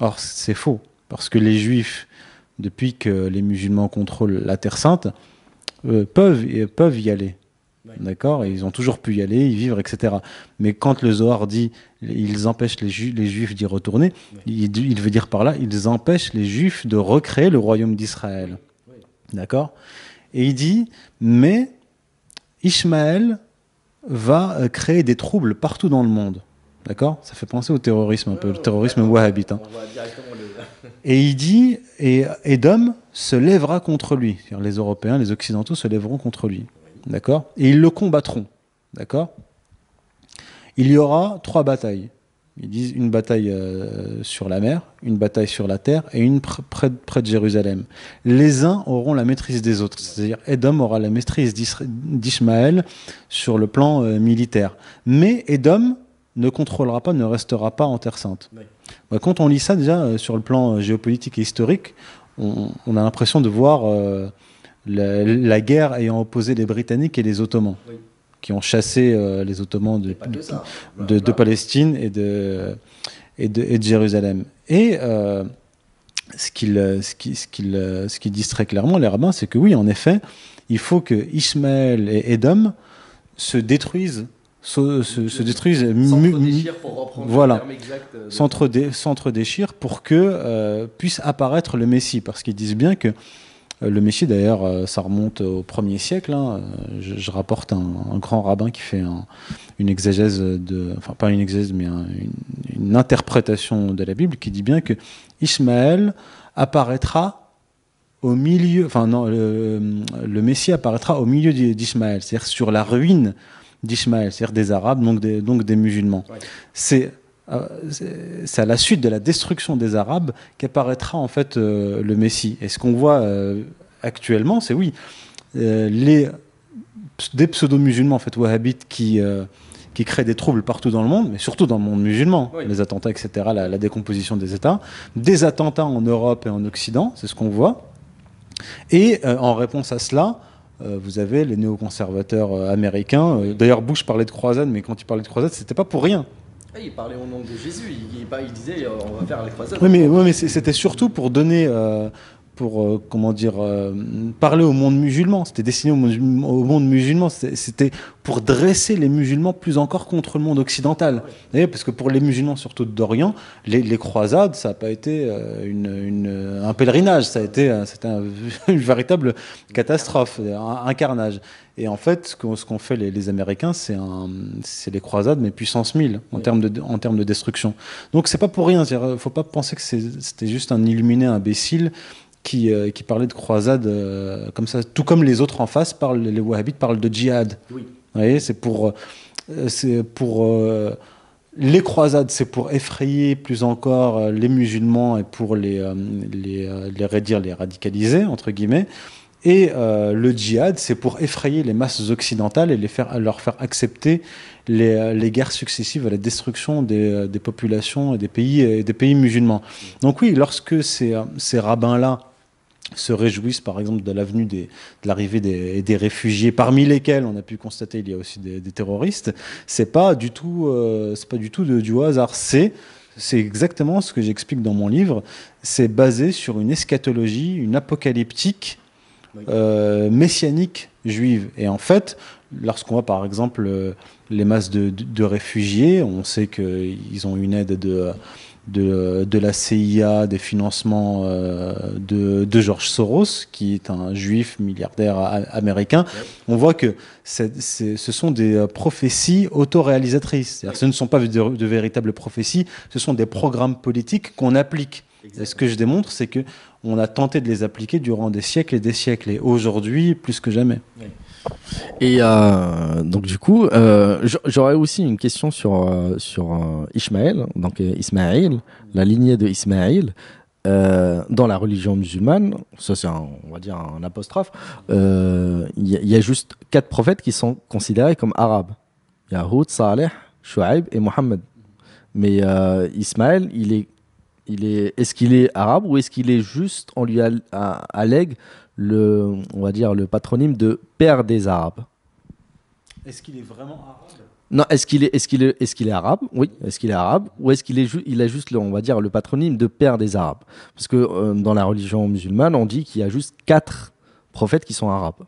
Or, c'est faux, parce que les Juifs, depuis que les musulmans contrôlent la Terre Sainte, euh, peuvent, euh, peuvent y aller. D'accord Ils ont toujours pu y aller, y vivre, etc. Mais quand le Zohar dit ils empêchent les, juifs d'y retourner, il, veut dire par là ils empêchent les juifs de recréer le royaume d'Israël. D'accord et il dit, mais Ishmaël va euh, créer des troubles partout dans le monde. D'accord Ça fait penser au terrorisme un peu, le terrorisme wahhabite. Hein.
Et
il dit, et Edom se lèvera contre lui. Les Européens, les Occidentaux se lèveront contre lui. D'accord Et ils le combattront. D'accord Il y aura trois batailles. Ils disent une bataille euh, sur la mer, une bataille sur la terre et une près, de, Jérusalem. Les uns auront la maîtrise des autres, c'est-à-dire Edom aura la maîtrise d'Ismaël sur le plan euh, militaire. Mais Edom ne contrôlera pas, ne restera pas en Terre Sainte. Bah, quand on lit ça déjà euh, sur le plan géopolitique et historique, on, a l'impression de voir la, guerre ayant opposé les Britanniques et les Ottomans qui ont chassé euh, les Ottomans de, hein. Palestine et de, et de, Jérusalem. Et euh, ce qu'ils ce ce ce disent très clairement, les rabbins, c'est que oui, en effet, il faut que Ismaël et Edom se détruisent se, se, détruisent. pour voilà. sentre euh, pour que puisse apparaître le Messie. Parce qu'ils disent bien que euh, le Messie, d'ailleurs, euh, ça remonte au 1er siècle. Hein. Euh, je, rapporte un, grand rabbin qui fait une exégèse, de, enfin pas une exégèse, mais une, interprétation de la Bible qui dit bien que Ismaël apparaîtra au milieu, enfin non, le, Messie apparaîtra au milieu d'Ismaël, c'est-à-dire sur la ruine d'Ismaël, c'est-à-dire des Arabes, donc des, donc des musulmans. C'est ah, c'est à la suite de la destruction des Arabes qu'apparaîtra en fait euh, le Messie. Et ce qu'on voit euh, actuellement, c'est oui, euh, les, des pseudo-musulmans en fait, wahhabites qui, qui créent des troubles partout dans le monde, mais surtout dans le monde musulman, les attentats, etc., la, décomposition des États, des attentats en Europe et en Occident, c'est ce qu'on voit. Et en réponse à cela, vous avez les néoconservateurs américains. D'ailleurs, Bush parlait de croisade, mais quand il parlait de croisade, c'était pas pour rien.
Ah, il parlait au nom de Jésus, il, disait euh, on va faire la croisade. Oui, mais, oui,
c'était surtout pour donner euh, pour euh, comment dire euh, parler au monde musulman. C'était destiné au monde, musulman. C'était pour dresser les musulmans plus encore contre le monde occidental. parce que pour les musulmans, surtout d'Orient, les, les, croisades, ça n'a pas été euh, une, une, un pèlerinage. Ça a été c'était une véritable catastrophe, un, carnage. Et en fait, ce qu'ont fait les, les Américains, c'est les croisades, mais puissance 1000 en termes de, en termes de destruction. Donc c'est pas pour rien. Il faut pas penser que c'était juste un illuminé imbécile euh, qui, parlait de croisade euh, comme ça, tout comme les autres en face parlent, les wahhabites parlent de djihad. Oui. Vous voyez, c'est pour, euh, c'est pour les croisades, c'est pour effrayer plus encore les musulmans et pour les, les, les les radicaliser, entre guillemets. Et le djihad, c'est pour effrayer les masses occidentales et les faire, leur faire accepter les, les guerres successives à la destruction des, des populations et des pays, des pays musulmans. Donc oui, lorsque ces, ces rabbins-là se réjouissent par exemple de l'avenue de l'arrivée des, des, réfugiés, parmi lesquels on a pu constater il y a aussi des, terroristes, c'est pas du tout, euh, c'est pas du tout du hasard. C'est c'est exactement ce que j'explique dans mon livre. C'est basé sur une eschatologie, une apocalyptique euh, messianique juive. Et en fait, lorsqu'on voit par exemple euh, les masses de, de, de réfugiés, on sait qu'ils ont une aide de de, la CIA, des financements euh, de, de, George Soros, qui est un juif milliardaire américain, on voit que ce sont des euh, prophéties autoréalisatrices. Ce ne sont pas de, véritables prophéties, ce sont des programmes politiques qu'on applique. Et ce que je démontre, c'est que on a tenté de les appliquer durant des siècles et des siècles, et aujourd'hui, plus que jamais.
Et euh, donc du coup, euh, j'aurais aussi une question sur euh, sur Ismaël. donc Ismaël, la lignée de Ismaël. dans la religion musulmane, ça c'est on va dire un apostrophe, il y, a juste quatre prophètes qui sont considérés comme arabes. Il y a Saleh, Shu'aib et Mohammed. Mais Ismaël, il est il est est-ce qu'il est arabe ou est-ce qu'il est juste on lui allègue le, on va dire, le patronyme de père des Arabes.
Est-ce qu'il est vraiment arabe
Non, est-ce qu'il est, est, qu'il est arabe Oui, est-ce qu'il est arabe Ou est-ce qu'il est il a juste, le, on va dire, le patronyme de père des Arabes Parce que euh, dans la religion musulmane, on dit qu'il y a juste quatre prophètes qui sont arabes.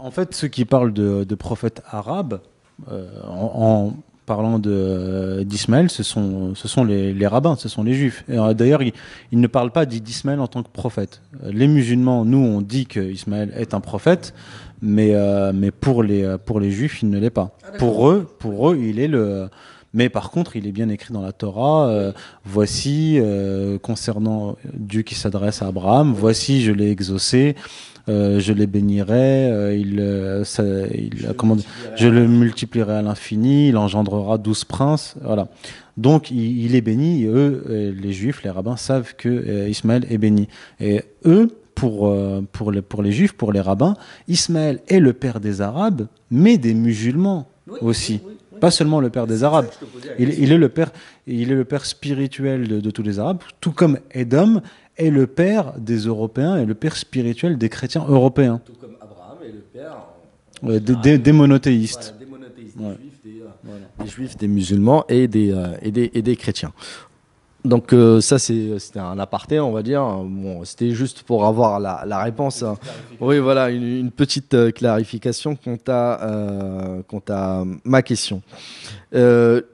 En fait, ceux qui parlent de, prophètes arabes, euh, en parlant euh, d'Ismaël, ce sont, ce sont les, rabbins, ce sont les juifs. Euh, d'ailleurs, ils, ne parlent pas d'Ismaël en tant que prophète. Euh, les musulmans, nous, on dit qu'Ismaël est un prophète, mais, mais pour, les, pour les juifs, il ne l'est pas. Ah, pour, eux, pour eux, il est le... Mais par contre, il est bien écrit dans la Torah, voici, concernant Dieu qui s'adresse à Abraham, voici, je l'ai exaucé, euh, je les bénirai, euh, il, euh, je le multiplierai à l'infini, il engendrera douze princes. Voilà. Donc il, est béni, et eux, les juifs, les rabbins savent que Ismaël est béni. Et eux, pour, pour, les, pour les juifs, pour les rabbins, Ismaël est le père des Arabes, mais des musulmans aussi. Pas seulement le père des Arabes. Il, est le père, il est le père spirituel de, de tous les Arabes, tout comme Edom est le père des Européens et le père spirituel des chrétiens européens. Tout comme
Abraham est le père
des, des, monothéistes. Euh, des juifs, des, des musulmans
euh, et des, et des, chrétiens donc euh, ça c'était un aparté on va dire. Bon, c'était juste pour avoir la, réponse. Hein. Oui voilà une, petite euh, clarification quant à, euh, à ma question.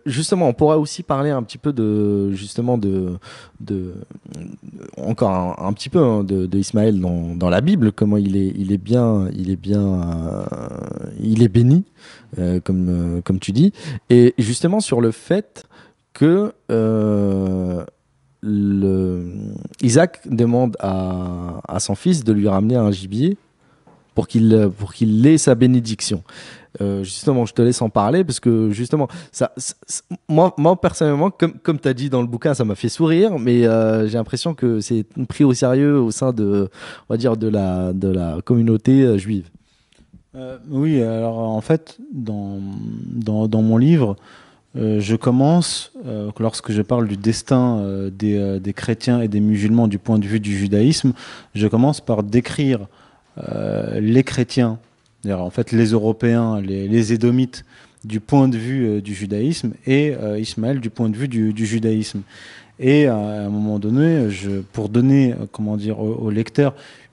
justement on pourra aussi parler un petit peu de justement de, encore un, petit peu hein, de, de, Ismaël dans, dans, la Bible comment il est il est bien il est bien il est béni comme comme tu dis et justement sur le fait que euh, Isaac demande à, à, son fils de lui ramener un gibier pour qu'il pour qu'il ait sa bénédiction. Euh, justement, je te laisse en parler parce que justement, ça, moi, moi, personnellement, comme, comme tu as dit dans le bouquin, ça m'a fait sourire, mais euh, j'ai l'impression que c'est pris au sérieux au sein de, on va dire, de la, de la communauté juive.
oui, alors en fait, dans, dans, dans mon livre, euh, je commence, euh, lorsque je parle du destin euh, des, chrétiens et des musulmans du point de vue du judaïsme, je commence par décrire les chrétiens, en fait les Européens, les, les Édomites, du point de vue du judaïsme et Ismaël du point de vue du, judaïsme. Et à un moment donné, je, pour donner comment dire, au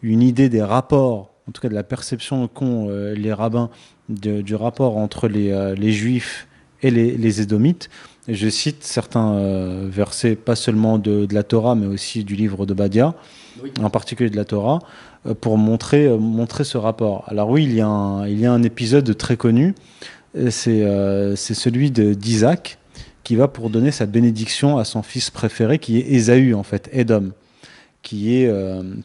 une idée des rapports en tout cas de la perception qu'ont les rabbins du rapport entre les, les juifs et les, les Édomites. Je cite certains euh, versets, pas seulement de, la Torah, mais aussi du livre de Badia, en particulier de la Torah, euh, pour montrer, euh, montrer ce rapport. Alors oui, il y a un, il y a un épisode très connu, c'est celui d'Isaac, qui va pour donner sa bénédiction à son fils préféré, qui est Ésaü, en fait, Édom, qui est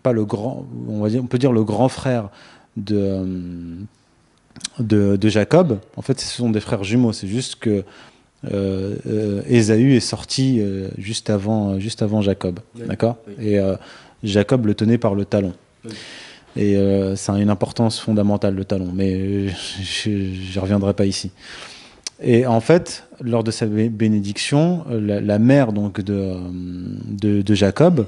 pas le grand, on, va dire, on peut dire le grand frère de de, Jacob. En fait, ce sont des frères jumeaux. C'est juste que Ésaü euh, euh, est sorti euh, juste avant, juste avant Jacob, d'accord Et Jacob le tenait par le talon. Et ça a une importance fondamentale le talon, mais je ne reviendrai pas ici. Et en fait, lors de sa bénédiction, la, mère donc de, de Jacob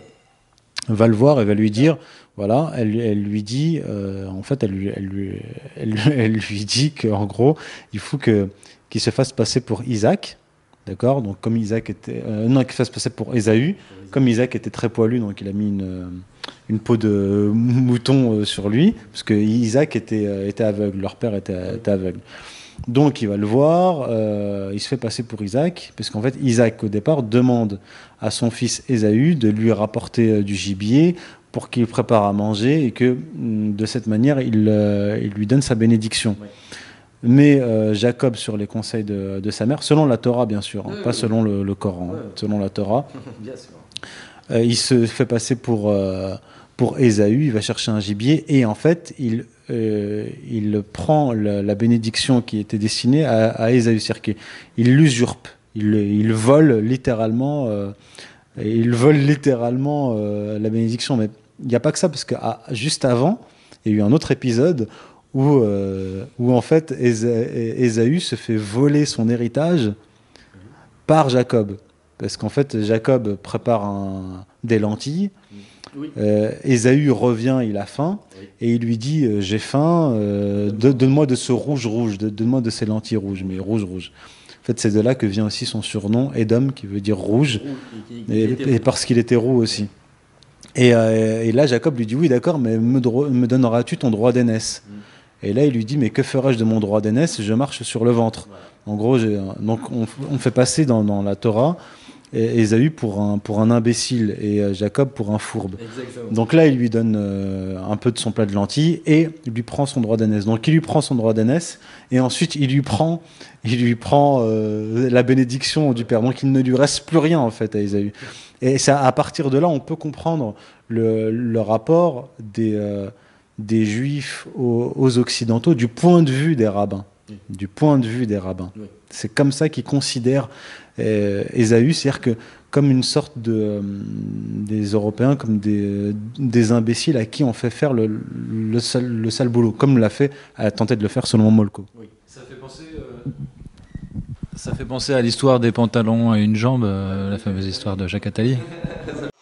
va le voir et va lui dire, voilà, elle, elle lui dit, euh, en fait, elle lui, elle lui, elle, lui dit qu'en gros, il faut que qu'il se fasse passer pour Isaac, d'accord Donc comme Isaac était, euh, non, qu'il fasse passer pour Ésaü, comme Isaac était très poilu, donc il a mis une, une peau de mouton euh, sur lui, parce que Isaac était, euh, était aveugle, leur père était, était aveugle. Donc il va le voir, euh, il se fait passer pour Isaac, puisqu'en fait Isaac au départ demande à son fils Ésaü de lui rapporter euh, du gibier pour qu'il prépare à manger et que mm, de cette manière euh, il, lui donne sa bénédiction. Mais Jacob, sur les conseils de, sa mère, selon la Torah bien sûr, hein, pas selon le, Coran, hein, selon la Torah, il se fait passer pour pour Ésaü, il va chercher un gibier et en fait, il, euh, il prend la, bénédiction qui était destinée à, à Ésaü. cest il l'usurpe, il, il, vole littéralement, euh, il vole littéralement euh, la bénédiction. Mais il n'y a pas que ça, parce que ah, juste avant, il y a eu un autre épisode où, où en fait, Ésaü se fait voler son héritage par Jacob. Parce qu'en fait, Jacob prépare des lentilles. Mm. Oui. Ésaü euh, revient, il a faim, et il lui dit euh, J'ai faim, euh, donne-moi de ce rouge rouge, donne-moi de ces lentilles rouges, mais rouge rouge. En fait, c'est de là que vient aussi son surnom, Edom, qui veut dire rouge, et, parce qu'il était roux aussi. Et, là, Jacob lui dit Oui, d'accord, mais me, donneras-tu ton droit d'aînesse mm. Et là, il lui dit Mais que ferais-je de mon droit d'aînesse Je marche sur le ventre. En gros, donc on, fait passer dans, dans la Torah Ésaü pour un, pour un imbécile et euh, Jacob pour un fourbe. Donc là, il lui donne euh, un peu de son plat de lentilles et il lui prend son droit d'aînesse. Donc il lui prend son droit d'aînesse et ensuite il lui prend, il lui prend euh, la bénédiction du Père. Donc il ne lui reste plus rien en fait à Ésaü. Et ça, à partir de là, on peut comprendre le, rapport des, des Juifs aux, Occidentaux du point de vue des rabbins. Du point de vue des rabbins. C'est comme ça qu'ils considèrent Ésaü, euh, c'est-à-dire que comme une sorte de euh, des Européens, comme des, imbéciles à qui on fait faire le, le, sale, boulot, comme l'a fait a tenté de le faire seulement Molko. Oui. Euh, ça fait penser. à l'histoire des pantalons à une jambe, la fameuse histoire de Jacques Attali.